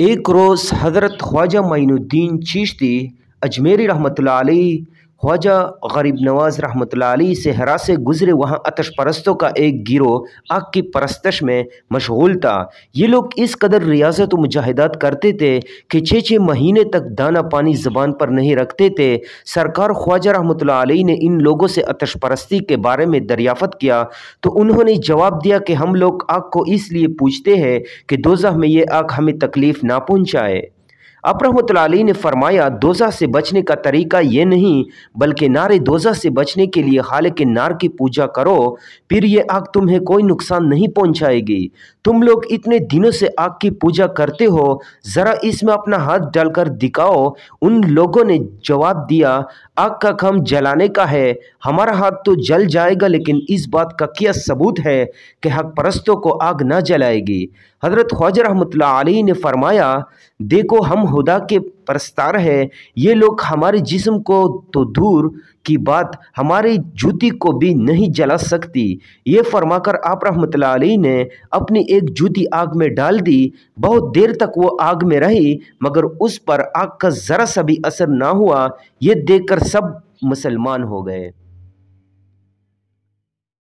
एक रोज़ हज़रत ख्वाजा मीनुद्दीन चिश्ती अजमेरी रहमत अलैह ख्वाजा गरीब नवाज रहमत से हरा से गुज़रे वहाँ अतश परस्तों का एक गिरोह आग की परस्तश में मशगूल था ये लोग इस कदर रियासत मुजाहिदात करते थे कि छः छः महीने तक दाना पानी ज़बान पर नहीं रखते थे सरकार ख्वाजा रहमत ने इन लोगों से अतश परस्ती के बारे में दरियाफ़त किया तो उन्होंने जवाब दिया कि हम लोग आग को इसलिए पूछते हैं कि दोजह में ये आग हमें तकलीफ़ ना पहुँचाए अपरमतली ने फरमाया दोजा से बचने का तरीका ये नहीं बल्कि नारे दोजा से बचने के लिए हाल के नार की पूजा करो फिर ये आग तुम्हें कोई नुकसान नहीं पहुंचाएगी तुम लोग इतने दिनों से आग की पूजा करते हो ज़रा इसमें अपना हाथ डालकर दिखाओ उन लोगों ने जवाब दिया आग का खम जलाने का है हमारा हाथ तो जल जाएगा लेकिन इस बात का क्या सबूत है कि हक परस्तों को आग ना जलाएगी हज़रत ख्वाज रहमत आलही ने फरमाया देखो हम हुदा के परस्तार हैं ये लोग हमारे जिस्म को तो दूर की बात हमारी जूती को भी नहीं जला सकती ये फरमाकर आप रहमत आलही ने अपनी एक जूती आग में डाल दी बहुत देर तक वो आग में रही मगर उस पर आग का ज़रा सा भी असर ना हुआ ये देखकर सब मुसलमान हो गए